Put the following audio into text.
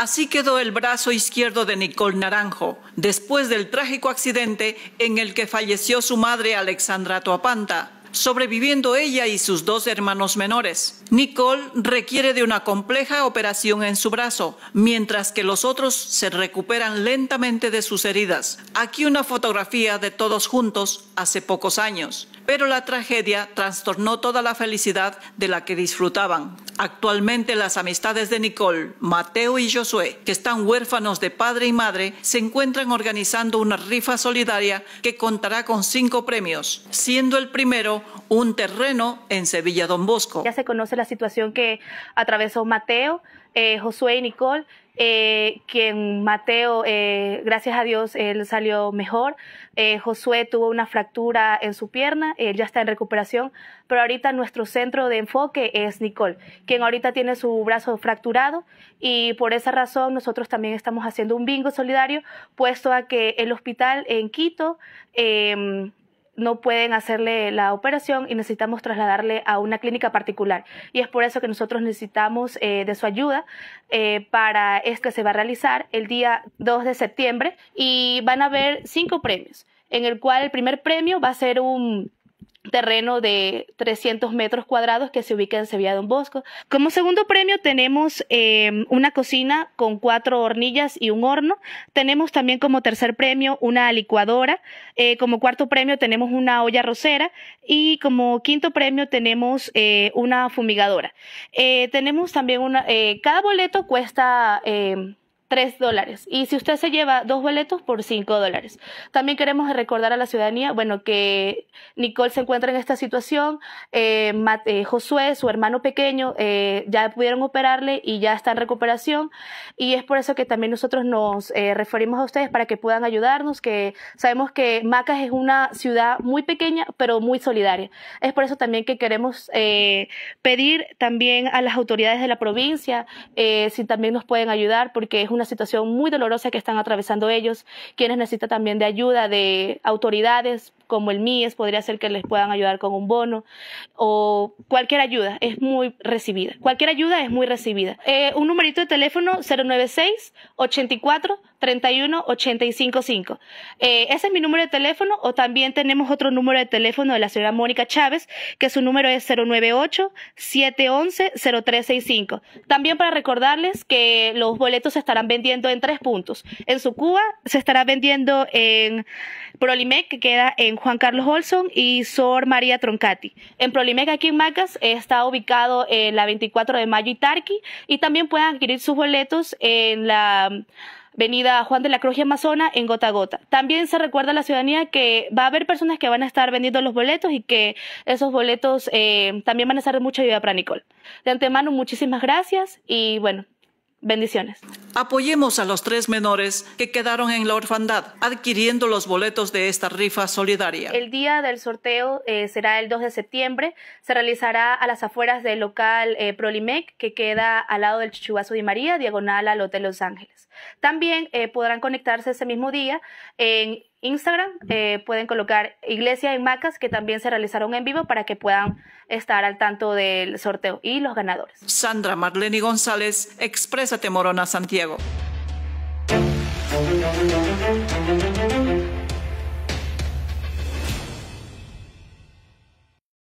Así quedó el brazo izquierdo de Nicole Naranjo después del trágico accidente en el que falleció su madre Alexandra Toapanta sobreviviendo ella y sus dos hermanos menores. Nicole requiere de una compleja operación en su brazo, mientras que los otros se recuperan lentamente de sus heridas. Aquí una fotografía de todos juntos hace pocos años, pero la tragedia trastornó toda la felicidad de la que disfrutaban. Actualmente las amistades de Nicole, Mateo y Josué, que están huérfanos de padre y madre, se encuentran organizando una rifa solidaria que contará con cinco premios, siendo el primero un terreno en Sevilla Don Bosco. Ya se conoce la situación que atravesó Mateo eh, Josué y Nicole, eh, quien Mateo, eh, gracias a Dios, él salió mejor. Josué tuvo una fractura en su pierna, él ya está en recuperación, pero ahorita nuestro centro de enfoque es Nicole, quien ahorita tiene su brazo fracturado y por esa razón nosotros también estamos haciendo un bingo solidario, puesto a que el hospital en Quito em, no pueden hacerle la operación y necesitamos trasladarle a una clínica particular. Y es por eso que nosotros necesitamos eh, de su ayuda eh, para esto que se va a realizar el día 2 de septiembre y van a haber cinco premios, en el cual el primer premio va a ser un terreno de 300 metros cuadrados que se ubica en Sevilla de un Bosco. Como segundo premio tenemos em, una cocina con cuatro hornillas y un horno. Tenemos también como tercer premio una licuadora. Eh, como cuarto premio tenemos una olla rosera y como quinto premio tenemos eh, una fumigadora. Eh, tenemos también una... cada boleto cuesta... Em, 3 dólares. Y si usted se lleva dos boletos, por 5 dólares. También queremos recordar a la ciudadanía, bueno, que Nicole se encuentra en esta situación. Eh, eh, Josué, su hermano pequeño, eh, ya pudieron operarle y ya está en recuperación. Y es por eso que también nosotros nos referimos a ustedes para que puedan ayudarnos, que sabemos que Macas es una ciudad muy pequeña, pero muy solidaria. Es por eso también que queremos pedir también a las autoridades de la provincia si también nos pueden ayudar, porque es un una situación muy dolorosa que están atravesando ellos, quienes necesitan también de ayuda de autoridades, como el MIES, podría ser que les puedan ayudar con un bono o cualquier ayuda es muy recibida. Cualquier ayuda es muy recibida. Eh, un numerito de teléfono 096 84 31 855. ese es mi número de teléfono o también tenemos otro número de teléfono de la señora Mónica Chávez, que su número es 098 711 0365. También para recordarles que los boletos se estarán vendiendo en tres puntos. En su Cuba se estará vendiendo en Prolimec, que queda en Juan Carlos Olson y Sor María Troncati. En Prolimega aquí en Macas, está ubicado en la 24 de mayo y y también pueden adquirir sus boletos en la Avenida Juan de la Cruz y Amazona en Gota Gota. También se recuerda a la ciudadanía que va a haber personas que van a estar vendiendo los boletos y que esos boletos eh, también van a ser de mucha ayuda para Nicole. De antemano, muchísimas gracias y bueno, Bendiciones. Apoyemos a los tres menores que quedaron en la orfandad adquiriendo los boletos de esta rifa solidaria. El día del sorteo eh, será el 2 de septiembre. Se realizará a las afueras del local eh, Prolimec que queda al lado del Chichuazo de María, diagonal al Hotel Los Ángeles. También eh, podrán conectarse ese mismo día en Instagram eh, pueden colocar Iglesia y Macas, que también se realizaron en vivo para que puedan estar al tanto del sorteo y los ganadores. Sandra Marlene González, Exprésate Morona Santiago.